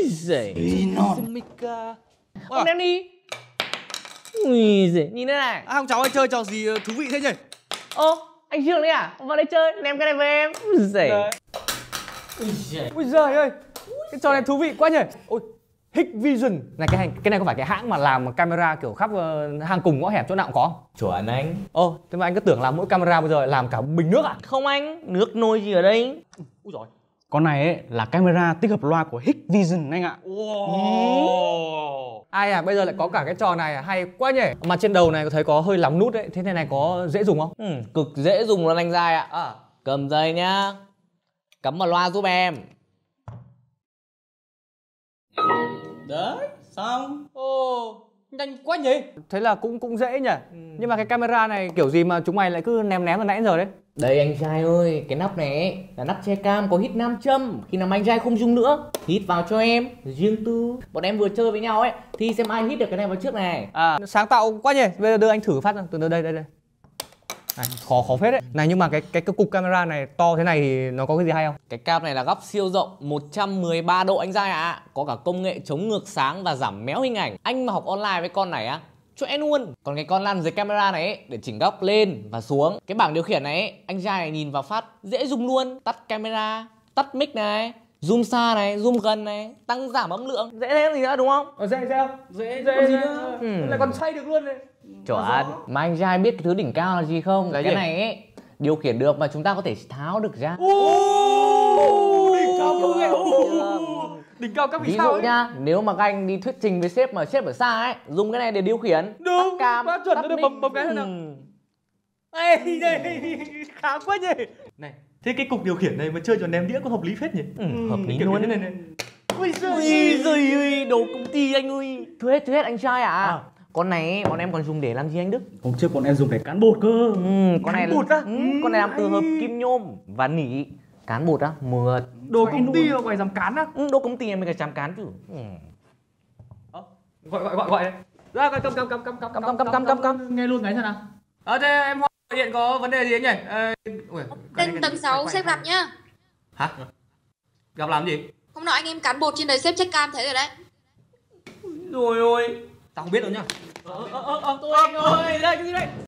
Ui giời non ờ. Ông đem đi Ui giời Nhìn đây này à, Ông cháu anh chơi trò gì ờ, thú vị thế nhỉ Ô anh Trương đấy à Ông vào đây chơi ném cái này về em Ui giời Ui giời Ui giời ơi Cái trò này thú vị quá nhỉ Ôi vision này cái này cái này có phải cái hãng mà làm camera kiểu khắp uh, ờ, hang cùng ngõ hẹp chỗ nào cũng có không? Chuẩn anh. Ồ, thế mà anh cứ tưởng là mỗi camera bây giờ làm cả bình nước à? Không anh, nước nôi gì ở đây. ui giời con này ấy là camera tích hợp loa của Hikvision anh ạ wow. Ừ. ai à bây giờ lại có cả cái trò này à? hay quá nhỉ mà trên đầu này có thấy có hơi lắm nút đấy thế này này có dễ dùng không ừ, cực dễ dùng luôn anh giai ạ à. cầm dây nhá cắm vào loa giúp em đấy xong ô oh nhanh quá nhỉ thế là cũng cũng dễ nhỉ ừ. nhưng mà cái camera này kiểu gì mà chúng mày lại cứ ném ném từ nãy giờ đấy đây anh trai ơi cái nắp này ấy, là nắp che cam có hít nam châm khi nào anh trai không dùng nữa hít vào cho em riêng tư bọn em vừa chơi với nhau ấy thì xem ai hít được cái này vào trước này à sáng tạo quá nhỉ bây giờ đưa anh thử phát từ đây đây đây này, khó khó phết đấy này nhưng mà cái cái cái cục camera này to thế này thì nó có cái gì hay không cái cam này là góc siêu rộng 113 độ anh giai ạ à. có cả công nghệ chống ngược sáng và giảm méo hình ảnh anh mà học online với con này á à, cho em luôn còn cái con lăn dưới camera này ấy, để chỉnh góc lên và xuống cái bảng điều khiển này ấy, anh giai này nhìn vào phát dễ dùng luôn tắt camera tắt mic này zoom xa này zoom gần này tăng giảm âm lượng dễ thế gì nữa đúng không ờ, dễ sao dễ dễ gì nữa ừ. lại còn xoay được luôn này Chỗ chuẩn mà anh trai biết cái thứ đỉnh cao là gì không cái, cái gì? này ấy điều khiển được mà chúng ta có thể tháo được ra Ooh, đỉnh cao công đỉnh cao các vị ví dụ nha, nếu mà các anh đi thuyết trình với sếp mà sếp ở xa ấy dùng cái này để điều khiển đúng cam chuẩn nó được bấm bấm cái này nào đây đây khá quá nhỉ này thế cái cục điều khiển này mà chơi cho ném đĩa có hợp lý phết nhỉ ừ, ừ. hợp lý luôn này, này, này. ui giời ui, đồ công ty anh ơi thuế thuế anh trai à, à con này bọn em còn dùng để làm gì anh đức hôm trước bọn em dùng để cán bột cơ ừ, con cán bột á ừ, con này làm ừ, từ hợp kim nhôm và nỉ cán bột á mượt đồ Phải công ty rồi mày dám cán á ừ, đồ công ty em mới dám cán chứ ừ. Ờ, gọi gọi gọi gọi ra dạ, cầm cầm cầm cầm cầm cầm cầm cầm cầm cầm nghe luôn cái xem nào ở ờ, đây em hiện có vấn đề gì anh nhỉ? À, ui, Lên tầng 6 xếp gặp nhá. Hả? Gặp làm gì? không nói anh em cán bột trên đấy xếp check cam thấy rồi đấy. Rồi ôi. Tao không biết đâu nhá. Ờ ờ ờ, ờ tôi anh ơi, đây cái gì đây?